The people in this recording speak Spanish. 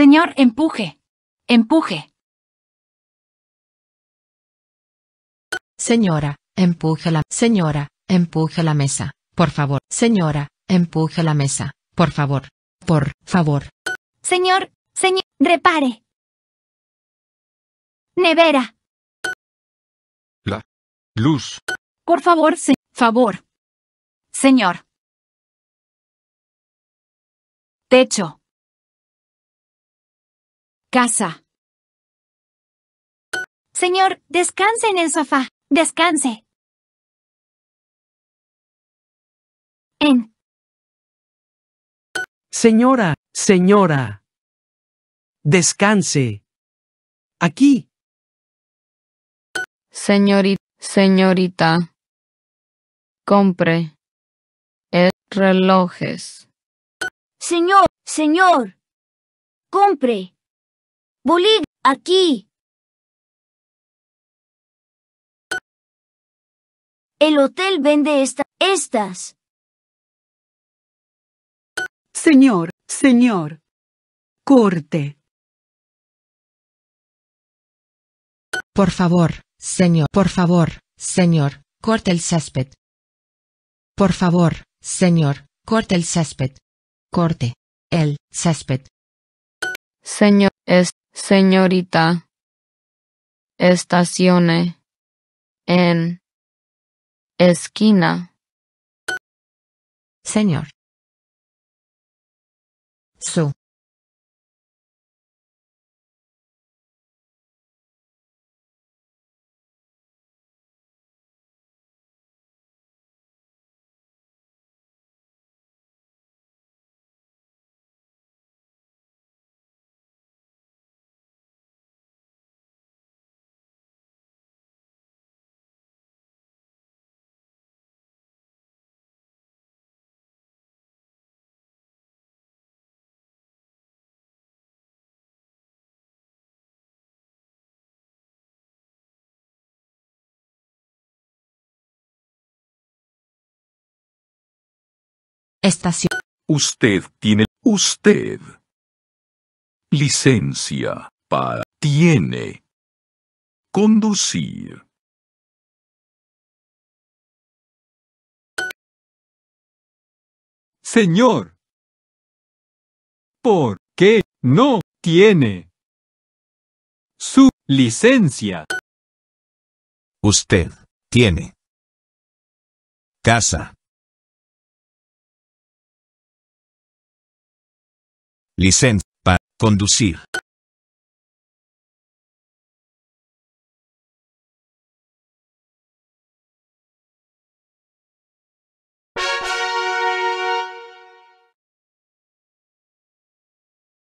Señor, empuje. Empuje. Señora, empuje la. Señora, empuje la mesa. Por favor. Señora, empuje la mesa. Por favor. Por favor. Señor, señor, repare. Nevera. La. Luz. Por favor, se favor. Señor. Techo casa. Señor, descanse en el sofá. Descanse. En. Señora, señora. Descanse. Aquí. Señorita, señorita. Compre. relojes. Señor, señor. Compre. Bulig, aquí. El hotel vende estas. Señor, señor. Corte. Por favor, señor, por favor, señor, corte el césped. Por favor, señor, corte el césped. Corte el césped. Señor, Señorita, estacione en esquina. Señor. Su. Estación. Usted tiene. Usted. Licencia. Para. Tiene. Conducir. Señor. ¿Por qué no tiene su licencia? Usted tiene casa. Licencia. para Conducir.